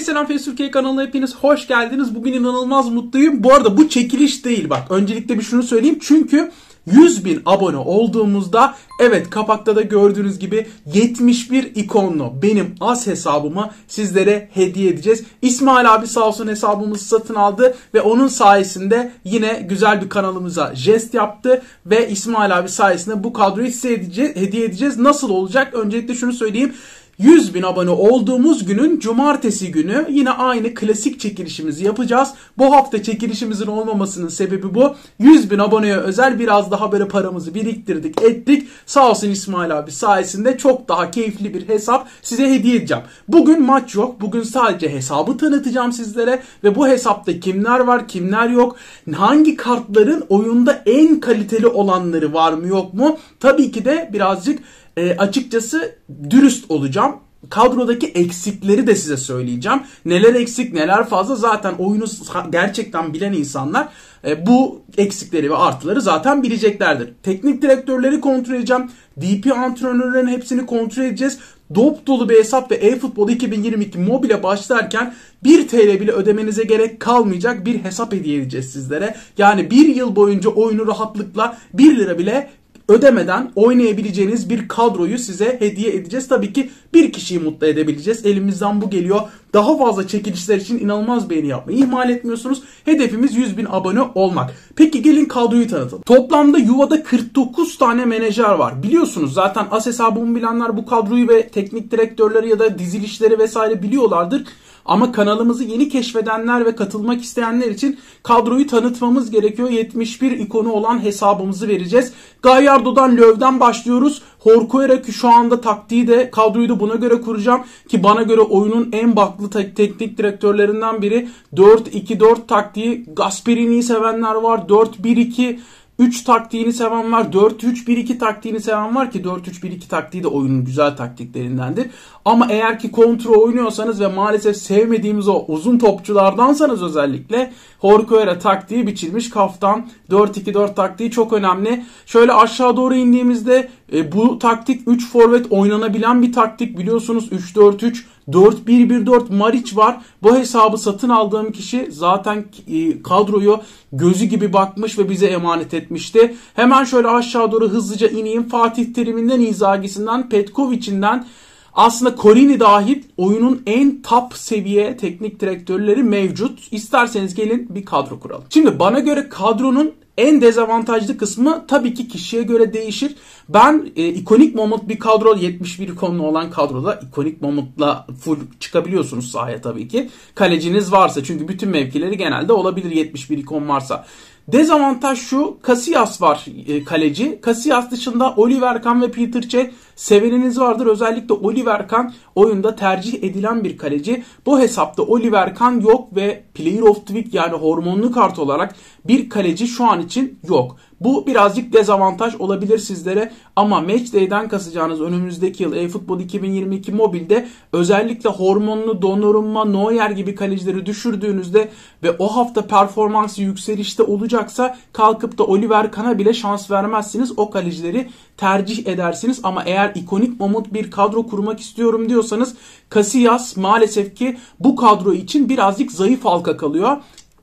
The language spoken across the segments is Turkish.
Hey selam Fes Türkiye kanalına hepiniz hoş geldiniz. Bugün inanılmaz mutluyum. Bu arada bu çekiliş değil bak. Öncelikle bir şunu söyleyeyim. Çünkü 100 bin abone olduğumuzda evet kapakta da gördüğünüz gibi 71 ikonlu benim az hesabımı sizlere hediye edeceğiz. İsmail abi sağ olsun hesabımızı satın aldı ve onun sayesinde yine güzel bir kanalımıza jest yaptı ve İsmail abi sayesinde bu kadroyu size hediye edeceğiz. Nasıl olacak? Öncelikle şunu söyleyeyim. 100 bin abone olduğumuz günün cumartesi günü yine aynı klasik çekilişimizi yapacağız. Bu hafta çekilişimizin olmamasının sebebi bu. 100 bin aboneye özel biraz daha böyle paramızı biriktirdik ettik. Sağ olsun İsmail abi sayesinde çok daha keyifli bir hesap size hediye edeceğim. Bugün maç yok. Bugün sadece hesabı tanıtacağım sizlere ve bu hesapta kimler var kimler yok. Hangi kartların oyunda en kaliteli olanları var mı yok mu? Tabii ki de birazcık e, açıkçası dürüst olacağım. Kadrodaki eksikleri de size söyleyeceğim. Neler eksik neler fazla zaten oyunu gerçekten bilen insanlar e, bu eksikleri ve artıları zaten bileceklerdir. Teknik direktörleri kontrol edeceğim. DP antrenörlerin hepsini kontrol edeceğiz. Dop dolu bir hesap ve e-futbol 2022 mobile başlarken 1 TL bile ödemenize gerek kalmayacak bir hesap hediye edeceğiz sizlere. Yani bir yıl boyunca oyunu rahatlıkla 1 lira bile ödemeden oynayabileceğiniz bir kadroyu size hediye edeceğiz. Tabii ki bir kişiyi mutlu edebileceğiz. Elimizden bu geliyor. Daha fazla çekilişler için inanılmaz beğeni yapmayı ihmal etmiyorsunuz. Hedefimiz 100 bin abone olmak. Peki gelin kadroyu tanıtalım. Toplamda Yuva'da 49 tane menajer var. Biliyorsunuz zaten as hesabımı bilenler bu kadroyu ve teknik direktörleri ya da dizilişleri vesaire biliyorlardır. Ama kanalımızı yeni keşfedenler ve katılmak isteyenler için kadroyu tanıtmamız gerekiyor. 71 ikonu olan hesabımızı vereceğiz. Gayardo'dan Löv'den başlıyoruz. Horkuera ki şu anda taktiği de kadroyu da buna göre kuracağım ki bana göre oyunun en baklı teknik direktörlerinden biri 4-2-4 taktiği Gasperini'yi sevenler var 4-1-2 3 taktiğini seven var. 4-3-1-2 taktiğini seven var ki 4-3-1-2 taktiği de oyunun güzel taktiklerindendir. Ama eğer ki kontrol oynuyorsanız ve maalesef sevmediğimiz o uzun topçulardansanız özellikle Horkoera taktiği biçilmiş kaftan 4-2-4 taktiği çok önemli. Şöyle aşağı doğru indiğimizde e, bu taktik 3 forvet oynanabilen bir taktik biliyorsunuz 3-4-3 4-1-1-4 Maric var. Bu hesabı satın aldığım kişi zaten e, kadroyu gözü gibi bakmış ve bize emanet etmişti. Hemen şöyle aşağı doğru hızlıca ineyim. Fatih Terim'inden, İzagi'sinden, Petkovic'inden aslında Corini dahil oyunun en top seviye teknik direktörleri mevcut. İsterseniz gelin bir kadro kuralım. Şimdi bana göre kadronun en dezavantajlı kısmı tabii ki kişiye göre değişir. Ben e, ikonik Momut bir kadro 71 konulu olan kadroda ikonik Momut'la full çıkabiliyorsunuz sahaya tabii ki. Kaleciniz varsa çünkü bütün mevkileri genelde olabilir 71 ikon varsa. Dezavantaj şu Casillas var e, kaleci. Casillas dışında Oliver Kahn ve Peter Cech severiniz vardır. Özellikle Oliver Kahn oyunda tercih edilen bir kaleci. Bu hesapta Oliver Kahn yok ve Player of the Week yani hormonlu kart olarak bir kaleci şu an için yok. Bu birazcık dezavantaj olabilir sizlere ama Matchday'den kasacağınız önümüzdeki yıl eFootball 2022 mobilde özellikle hormonlu Donnarumma, Neuer gibi kalecileri düşürdüğünüzde ve o hafta performansı yükselişte olacaksa kalkıp da Oliver Kahn'a bile şans vermezsiniz. O kalecileri tercih edersiniz ama eğer ikonik momut bir kadro kurmak istiyorum diyorsanız Casillas maalesef ki bu kadro için birazcık zayıf halka kalıyor.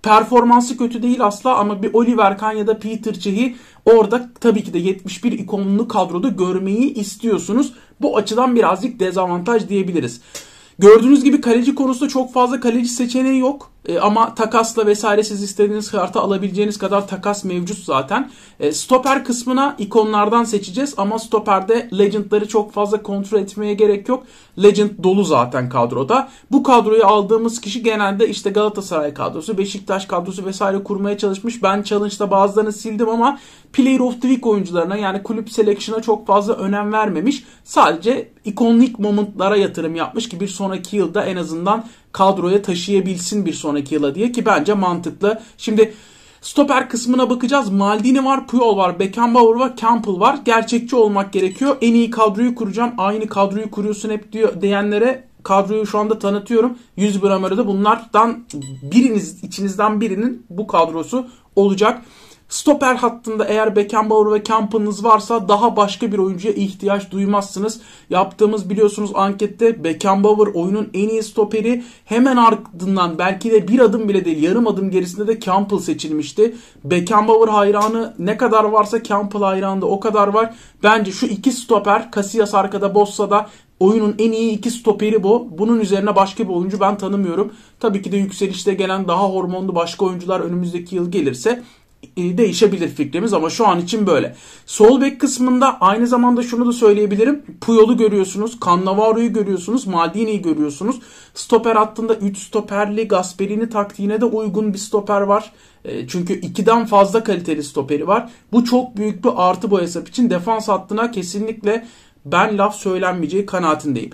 Performansı kötü değil asla ama bir Oliver Kahn ya da Peter Cech'i orada tabii ki de 71 ikonlu kadroda görmeyi istiyorsunuz. Bu açıdan birazcık dezavantaj diyebiliriz. Gördüğünüz gibi kaleci konusunda çok fazla kaleci seçeneği yok. E, ama takasla vesaire siz istediğiniz kartı alabileceğiniz kadar takas mevcut zaten. E, stoper kısmına ikonlardan seçeceğiz ama stoperde legendları çok fazla kontrol etmeye gerek yok. Legend dolu zaten kadroda. Bu kadroyu aldığımız kişi genelde işte Galatasaray kadrosu, Beşiktaş kadrosu vesaire kurmaya çalışmış. Ben challenge'da bazılarını sildim ama Player of the Week oyuncularına yani kulüp selection'a çok fazla önem vermemiş. Sadece ikonik momentlara yatırım yapmış ki bir sonraki yılda en azından kadroya taşıyabilsin bir sonraki sonraki yıla diye ki bence mantıklı. Şimdi Stoper kısmına bakacağız. Maldini var, Puyol var, Beckenbauer var, Campbell var. Gerçekçi olmak gerekiyor. En iyi kadroyu kuracağım. Aynı kadroyu kuruyorsun hep diyor diyenlere kadroyu şu anda tanıtıyorum. 100 gramları da bunlardan biriniz içinizden birinin bu kadrosu olacak. Stoper hattında eğer Beckenbauer ve Kamp'ınız varsa daha başka bir oyuncuya ihtiyaç duymazsınız. Yaptığımız biliyorsunuz ankette Beckenbauer oyunun en iyi stoperi hemen ardından belki de bir adım bile değil yarım adım gerisinde de Campbell seçilmişti. Beckenbauer hayranı ne kadar varsa Campbell hayranı da o kadar var. Bence şu iki stoper Casillas arkada bozsa da Oyunun en iyi iki stoperi bu. Bunun üzerine başka bir oyuncu ben tanımıyorum. Tabii ki de yükselişte gelen daha hormonlu başka oyuncular önümüzdeki yıl gelirse e, değişebilir fikrimiz ama şu an için böyle. Sol bek kısmında aynı zamanda şunu da söyleyebilirim. Puyol'u görüyorsunuz, Cannavaro'yu görüyorsunuz, Maldini'yi görüyorsunuz. Stoper hattında 3 stoperli Gasperini taktiğine de uygun bir stoper var. E, çünkü 2'den fazla kaliteli stoperi var. Bu çok büyük bir artı bu hesap için. Defans hattına kesinlikle ben laf söylenmeyeceği kanaatindeyim.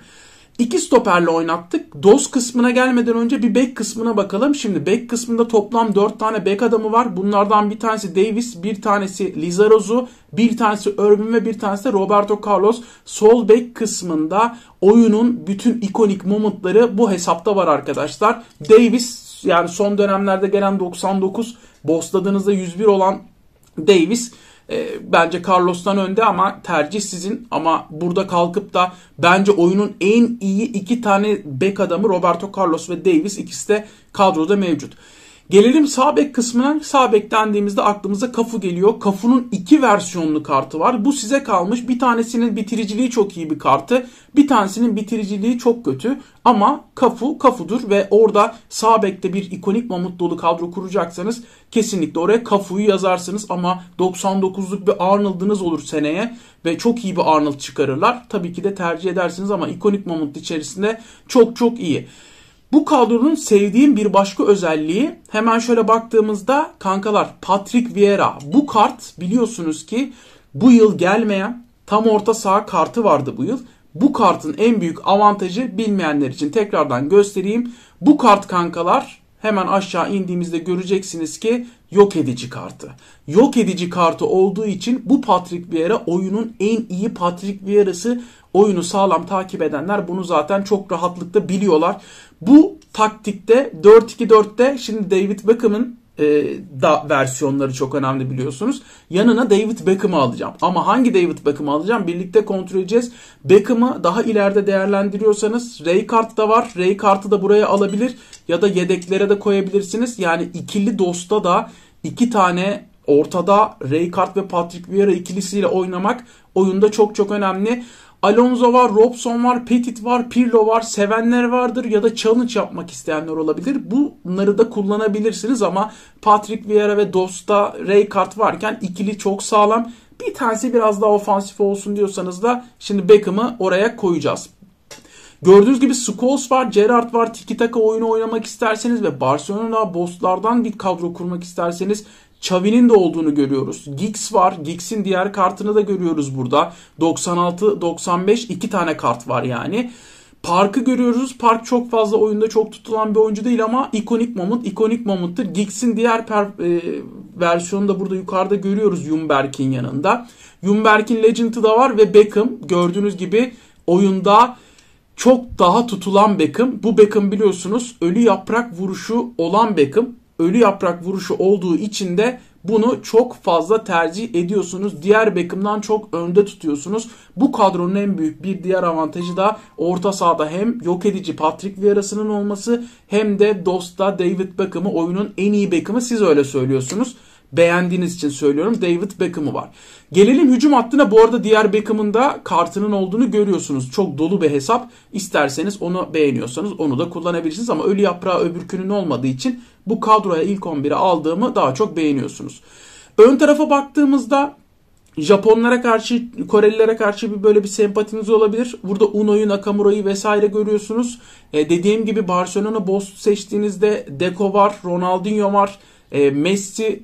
İki stoperle oynattık. Dos kısmına gelmeden önce bir bek kısmına bakalım. Şimdi bek kısmında toplam 4 tane bek adamı var. Bunlardan bir tanesi Davis, bir tanesi Lizarozu, bir tanesi Irvin ve bir tanesi de Roberto Carlos. Sol bek kısmında oyunun bütün ikonik momentları bu hesapta var arkadaşlar. Davis yani son dönemlerde gelen 99, bostladığınızda 101 olan Davis e, bence Carlos'tan önde ama tercih sizin. Ama burada kalkıp da bence oyunun en iyi iki tane bek adamı Roberto Carlos ve Davis ikisi de kadroda mevcut. Gelelim sağ bek kısmına. Sağ bek dendiğimizde aklımıza Kafu geliyor. Kafu'nun iki versiyonlu kartı var. Bu size kalmış. Bir tanesinin bitiriciliği çok iyi bir kartı. Bir tanesinin bitiriciliği çok kötü. Ama Kafu Kafu'dur ve orada sağ bekte bir ikonik mamut dolu kadro kuracaksanız kesinlikle oraya Kafu'yu yazarsınız. Ama 99'luk bir Arnold'ınız olur seneye ve çok iyi bir Arnold çıkarırlar. Tabii ki de tercih edersiniz ama ikonik mamut içerisinde çok çok iyi. Bu kadronun sevdiğim bir başka özelliği hemen şöyle baktığımızda kankalar Patrick Vieira bu kart biliyorsunuz ki bu yıl gelmeyen tam orta saha kartı vardı bu yıl. Bu kartın en büyük avantajı bilmeyenler için tekrardan göstereyim. Bu kart kankalar hemen aşağı indiğimizde göreceksiniz ki yok edici kartı. Yok edici kartı olduğu için bu Patrick Vieira oyunun en iyi Patrick Vieira'sı. Oyunu sağlam takip edenler bunu zaten çok rahatlıkla biliyorlar. Bu taktikte 4-2-4'te şimdi David Beckham'ın e, da versiyonları çok önemli biliyorsunuz. Yanına David Beckham'ı alacağım. Ama hangi David Beckham'ı alacağım birlikte kontrol edeceğiz. Beckham'ı daha ileride değerlendiriyorsanız Raykart da var. Raykart'ı da buraya alabilir ya da yedeklere de koyabilirsiniz. Yani ikili dosta da iki tane ortada Raykart ve Patrick Vieira ikilisiyle oynamak oyunda çok çok önemli. Alonso var, Robson var, Petit var, Pirlo var, sevenler vardır ya da challenge yapmak isteyenler olabilir. Bunları da kullanabilirsiniz ama Patrick Vieira ve Dosta Raykart varken ikili çok sağlam. Bir tanesi biraz daha ofansif olsun diyorsanız da şimdi Beckham'ı oraya koyacağız. Gördüğünüz gibi Scholes var, Gerrard var, tiki taka oyunu oynamak isterseniz ve Barcelona'da bostlardan bir kadro kurmak isterseniz Xavi'nin de olduğunu görüyoruz. Giggs var. Giggs'in diğer kartını da görüyoruz burada. 96, 95 iki tane kart var yani. Park'ı görüyoruz. Park çok fazla oyunda çok tutulan bir oyuncu değil ama ikonik moment, ikonik moment'tır. Giggs'in diğer per, e, versiyonu da burada yukarıda görüyoruz Jumberk'in yanında. Jumberk'in Legend'ı da var ve Beckham gördüğünüz gibi oyunda çok daha tutulan Beckham. Bu Beckham biliyorsunuz ölü yaprak vuruşu olan Beckham ölü yaprak vuruşu olduğu için de bunu çok fazla tercih ediyorsunuz. Diğer Beckham'dan çok önde tutuyorsunuz. Bu kadronun en büyük bir diğer avantajı da orta sahada hem yok edici Patrick Vieira'sının olması hem de dosta David Beckham'ı oyunun en iyi Beckham'ı siz öyle söylüyorsunuz beğendiğiniz için söylüyorum. David Beckham'ı var. Gelelim hücum hattına. Bu arada diğer Beckham'ın da kartının olduğunu görüyorsunuz. Çok dolu bir hesap. İsterseniz onu beğeniyorsanız onu da kullanabilirsiniz. Ama ölü yaprağı öbürkünün olmadığı için bu kadroya ilk 11'e aldığımı daha çok beğeniyorsunuz. Ön tarafa baktığımızda Japonlara karşı, Korelilere karşı bir böyle bir sempatiniz olabilir. Burada Uno'yu, Nakamura'yı vesaire görüyorsunuz. E, dediğim gibi Barcelona boss seçtiğinizde Deco var, Ronaldinho var. E, Messi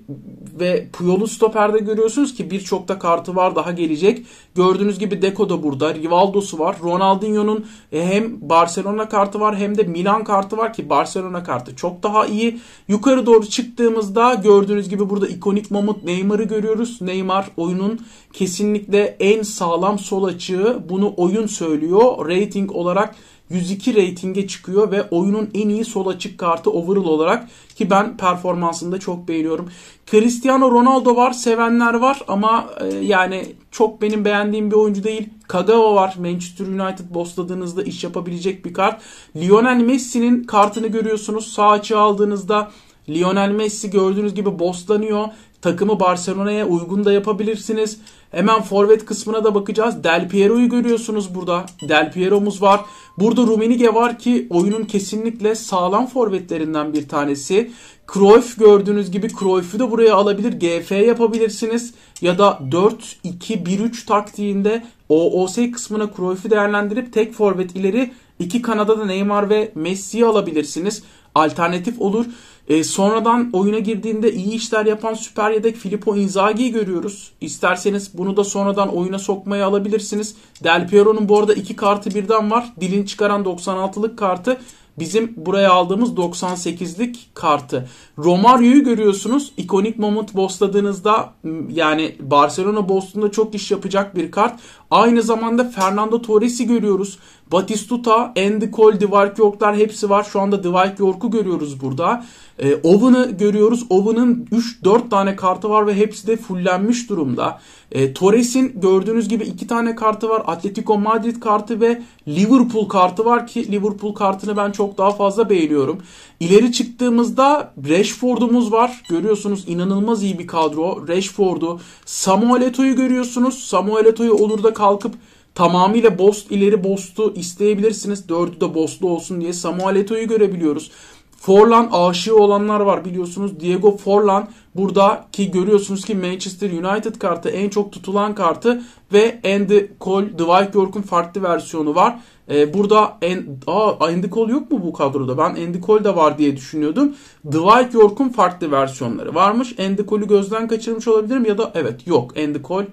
ve Puyol'u stoperde görüyorsunuz ki birçok da kartı var daha gelecek. Gördüğünüz gibi Deco da burada. Rivaldo'su var. Ronaldinho'nun e, hem Barcelona kartı var hem de Milan kartı var ki Barcelona kartı çok daha iyi. Yukarı doğru çıktığımızda gördüğünüz gibi burada ikonik mamut Neymar'ı görüyoruz. Neymar oyunun kesinlikle en sağlam sol açığı. Bunu oyun söylüyor. Rating olarak 102 reytinge çıkıyor ve oyunun en iyi sol açık kartı overall olarak ki ben performansını da çok beğeniyorum. Cristiano Ronaldo var, sevenler var ama e, yani çok benim beğendiğim bir oyuncu değil. Kagawa var. Manchester United bossladığınızda iş yapabilecek bir kart. Lionel Messi'nin kartını görüyorsunuz. Sağ açı aldığınızda Lionel Messi gördüğünüz gibi boslanıyor Takımı Barcelona'ya uygun da yapabilirsiniz. Hemen forvet kısmına da bakacağız. Del Piero'yu görüyorsunuz burada. Del Piero'muz var. Burada Rumenige var ki oyunun kesinlikle sağlam forvetlerinden bir tanesi. Cruyff gördüğünüz gibi Cruyff'u da buraya alabilir. GF yapabilirsiniz. Ya da 4-2-1-3 taktiğinde OOS kısmına Cruyff'u değerlendirip tek forvet ileri iki Kanada'da Neymar ve Messi'yi alabilirsiniz. Alternatif olur. E, sonradan oyuna girdiğinde iyi işler yapan süper yedek Filippo Inzaghi'yi görüyoruz. İsterseniz bunu da sonradan oyuna sokmaya alabilirsiniz. Del Piero'nun bu arada iki kartı birden var. Dilini çıkaran 96'lık kartı bizim buraya aldığımız 98'lik kartı. Romario'yu görüyorsunuz. İkonik moment bossladığınızda yani Barcelona bostunda çok iş yapacak bir kart. Aynı zamanda Fernando Torres'i görüyoruz. Batistuta, Andy Cole, Dwight York'lar hepsi var. Şu anda Dwight York'u görüyoruz burada. E, Owen'ı görüyoruz. Owen'ın 3-4 tane kartı var ve hepsi de fullenmiş durumda. E, Torres'in gördüğünüz gibi 2 tane kartı var. Atletico Madrid kartı ve Liverpool kartı var ki Liverpool kartını ben çok daha fazla beğeniyorum. İleri çıktığımızda Rashford'umuz var. Görüyorsunuz inanılmaz iyi bir kadro. Rashford'u, Samuel Eto'yu görüyorsunuz. Samuel Eto'yu olur da kalkıp Tamamıyla Bost ileri Bost'u isteyebilirsiniz. Dördü de Bost'lu olsun diye Samuel Eto'yu görebiliyoruz. Forlan aşığı olanlar var biliyorsunuz. Diego Forlan burada ki görüyorsunuz ki Manchester United kartı en çok tutulan kartı ve Andy Cole, Dwight York'un farklı versiyonu var. Ee, burada en, aa, Andy Cole yok mu bu kadroda? Ben Andy Cole de var diye düşünüyordum. Dwight York'un farklı versiyonları varmış. Andy Cole'u gözden kaçırmış olabilirim ya da evet yok Andy Cole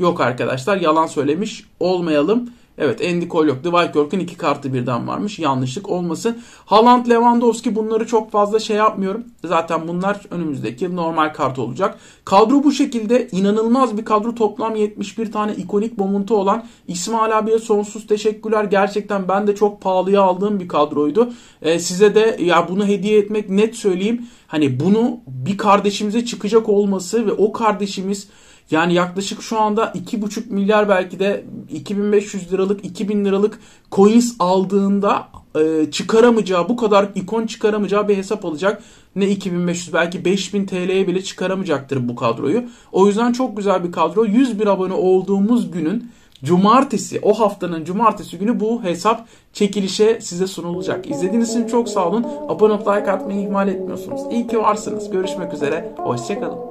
yok arkadaşlar. Yalan söylemiş olmayalım. Evet Andy Cole yok. Dwykerk'ın iki kartı birden varmış. Yanlışlık olmasın. Haaland, Lewandowski bunları çok fazla şey yapmıyorum. Zaten bunlar önümüzdeki normal kart olacak. Kadro bu şekilde inanılmaz bir kadro. Toplam 71 tane ikonik bomuntu olan İsmail abiye sonsuz teşekkürler. Gerçekten ben de çok pahalıya aldığım bir kadroydu. Ee, size de ya bunu hediye etmek net söyleyeyim. Hani bunu bir kardeşimize çıkacak olması ve o kardeşimiz yani yaklaşık şu anda 2,5 milyar belki de 2500 liralık 2000 liralık coins aldığında e, çıkaramayacağı bu kadar ikon çıkaramayacağı bir hesap alacak. Ne 2500 belki 5000 TL'ye bile çıkaramayacaktır bu kadroyu. O yüzden çok güzel bir kadro. 100 bin abone olduğumuz günün cumartesi o haftanın cumartesi günü bu hesap çekilişe size sunulacak. İzlediğiniz için çok sağ olun. Abone olup like atmayı ihmal etmiyorsunuz. İyi ki varsınız. Görüşmek üzere. Hoşçakalın.